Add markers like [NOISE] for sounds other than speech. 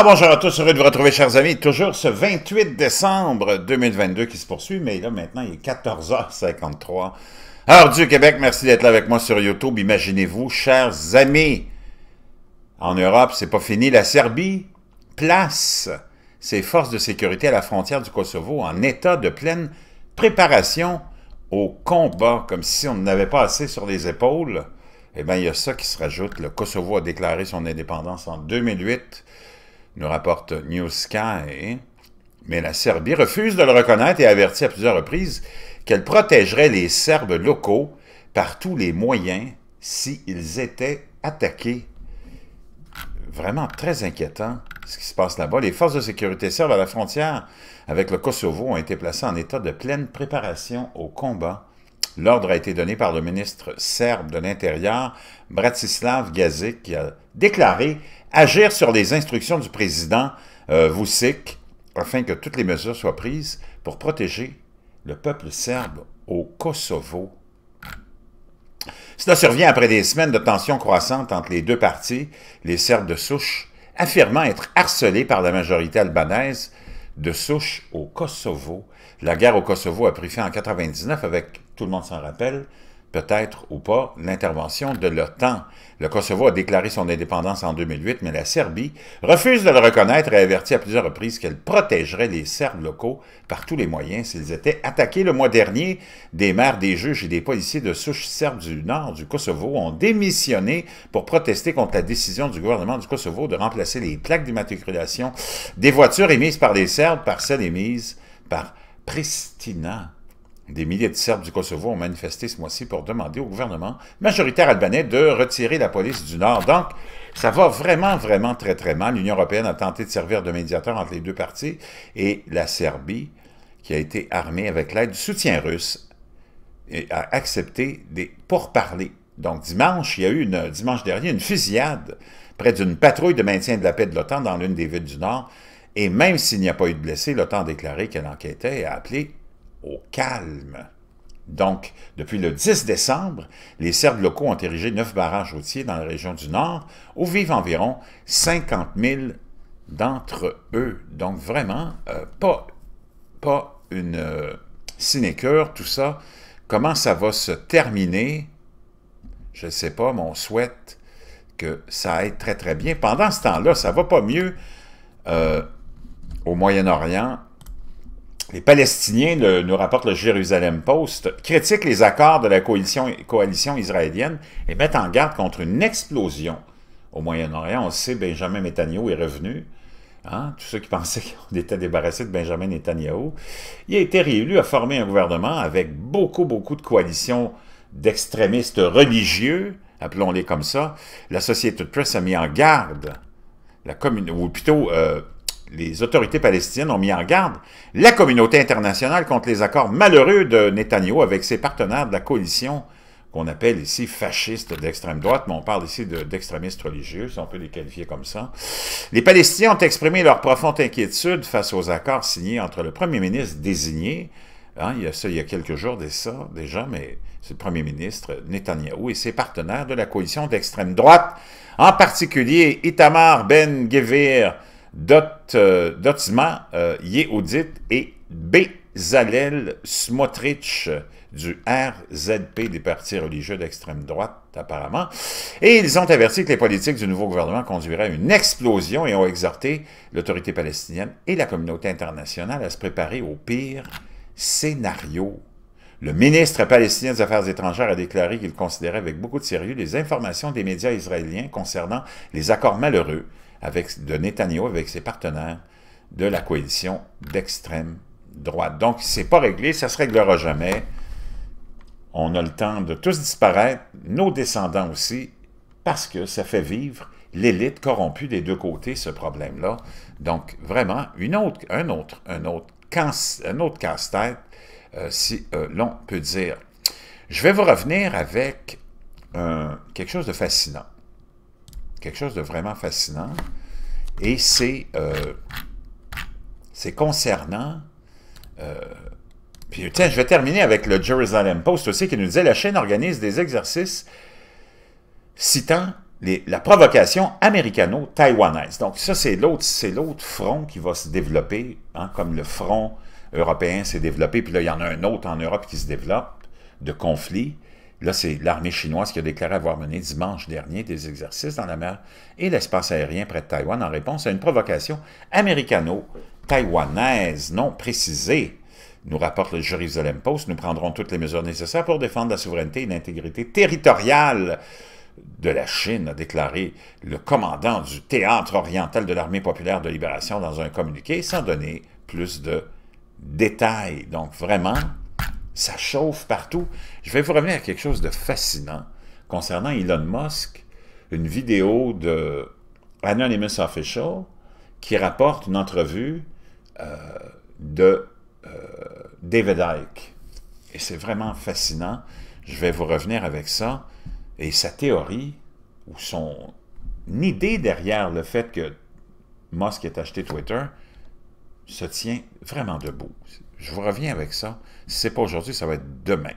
Ah, bonjour à tous, heureux de vous retrouver, chers amis. Toujours ce 28 décembre 2022 qui se poursuit, mais là, maintenant, il est 14h53. Alors, du Québec, merci d'être là avec moi sur YouTube. Imaginez-vous, chers amis, en Europe, c'est pas fini. La Serbie place ses forces de sécurité à la frontière du Kosovo en état de pleine préparation au combat, comme si on n'avait pas assez sur les épaules. Eh bien, il y a ça qui se rajoute. Le Kosovo a déclaré son indépendance en 2008 nous rapporte New Sky, mais la Serbie refuse de le reconnaître et avertit à plusieurs reprises qu'elle protégerait les Serbes locaux par tous les moyens s'ils étaient attaqués. Vraiment très inquiétant ce qui se passe là-bas. Les forces de sécurité serbes à la frontière avec le Kosovo ont été placées en état de pleine préparation au combat L'ordre a été donné par le ministre serbe de l'Intérieur, Bratislav Gazic, qui a déclaré agir sur les instructions du président euh, Vucic afin que toutes les mesures soient prises pour protéger le peuple serbe au Kosovo. Cela survient après des semaines de tensions croissantes entre les deux parties, les Serbes de souche affirmant être harcelés par la majorité albanaise de souche au Kosovo. La guerre au Kosovo a pris fin en 1999 avec, tout le monde s'en rappelle, peut-être ou pas, l'intervention de l'OTAN. Le Kosovo a déclaré son indépendance en 2008, mais la Serbie refuse de le reconnaître et avertit à plusieurs reprises qu'elle protégerait les Serbes locaux par tous les moyens s'ils étaient attaqués le mois dernier. Des maires, des juges et des policiers de souche serbes du nord du Kosovo ont démissionné pour protester contre la décision du gouvernement du Kosovo de remplacer les plaques d'immatriculation des voitures émises par les Serbes par celles émises par Pristina des milliers de Serbes du Kosovo ont manifesté ce mois-ci pour demander au gouvernement majoritaire albanais de retirer la police du Nord. Donc, ça va vraiment, vraiment très, très mal. L'Union européenne a tenté de servir de médiateur entre les deux parties et la Serbie, qui a été armée avec l'aide du soutien russe, a accepté des pourparlers. Donc, dimanche, il y a eu, une, dimanche dernier, une fusillade près d'une patrouille de maintien de la paix de l'OTAN dans l'une des villes du Nord. Et même s'il n'y a pas eu de blessés, l'OTAN a déclaré qu'elle enquêtait et a appelé au calme. Donc, depuis le 10 décembre, les Serbes locaux ont érigé neuf barrages routiers dans la région du Nord, où vivent environ 50 000 d'entre eux. Donc, vraiment, euh, pas, pas une sinecure, sinécure, tout ça. Comment ça va se terminer? Je ne sais pas, mais on souhaite que ça aille très, très bien. Pendant ce temps-là, ça ne va pas mieux euh, au Moyen-Orient les Palestiniens, nous rapporte le Jérusalem Post, critiquent les accords de la coalition, israélienne et mettent en garde contre une explosion au Moyen-Orient. On sait, Benjamin Netanyahu est revenu. Hein. Tous ceux qui pensaient [LAUGHS] qu'on était débarrassé de Benjamin Netanyahu. Il a été réélu à former un gouvernement avec beaucoup, beaucoup de coalitions d'extrémistes religieux, appelons-les comme ça. La Société de Presse a mis en garde, la commune, ou plutôt... Euh, les autorités palestiniennes ont mis en garde la communauté internationale contre les accords malheureux de Netanyahu avec ses partenaires de la coalition qu'on appelle ici fasciste d'extrême droite, mais on parle ici d'extrémistes religieux, si on peut les qualifier comme ça. Les Palestiniens ont exprimé leur profonde inquiétude face aux accords signés entre le premier ministre désigné, hein, il y a ça il y a quelques jours déjà, mais c'est le premier ministre Netanyahou et ses partenaires de la coalition d'extrême droite, en particulier Itamar Ben Gevir, Dotzma euh, euh, Yehudit et Bezalel Smotrich du RZP des partis religieux d'extrême droite, apparemment. Et ils ont averti que les politiques du nouveau gouvernement conduiraient à une explosion et ont exhorté l'autorité palestinienne et la communauté internationale à se préparer au pire scénario. Le ministre palestinien des Affaires étrangères a déclaré qu'il considérait avec beaucoup de sérieux les informations des médias israéliens concernant les accords malheureux avec, de Netanyahu avec ses partenaires de la coalition d'extrême droite. Donc, c'est pas réglé, ça se réglera jamais. On a le temps de tous disparaître, nos descendants aussi, parce que ça fait vivre l'élite corrompue des deux côtés, ce problème-là. Donc, vraiment, une autre, un autre, un autre, un autre casse-tête, euh, si euh, l'on peut dire. Je vais vous revenir avec quelque chose de fascinant quelque chose de vraiment fascinant. Et c'est euh, concernant... Euh, puis tiens, je vais terminer avec le Jerusalem Post aussi qui nous disait « La chaîne organise des exercices citant les, la provocation américano-taïwanaise. Donc ça, c'est l'autre front qui va se développer, hein, comme le front européen s'est développé, puis là, il y en a un autre en Europe qui se développe de conflits. Là, c'est l'armée chinoise qui a déclaré avoir mené dimanche dernier des exercices dans la mer et l'espace aérien près de Taïwan en réponse à une provocation américano-taïwanaise non précisée. Nous rapporte le Jérusalem Post, nous prendrons toutes les mesures nécessaires pour défendre la souveraineté et l'intégrité territoriale de la Chine, a déclaré le commandant du théâtre oriental de l'armée populaire de libération dans un communiqué sans donner plus de détails. Donc vraiment, ça chauffe partout. Je vais vous revenir à quelque chose de fascinant concernant Elon Musk, une vidéo de Anonymous Official qui rapporte une entrevue euh, de euh, David Icke. Et c'est vraiment fascinant. Je vais vous revenir avec ça. Et sa théorie, ou son idée derrière le fait que Musk ait acheté Twitter, se tient vraiment debout. Je vous reviens avec ça. Si ce pas aujourd'hui, ça va être demain.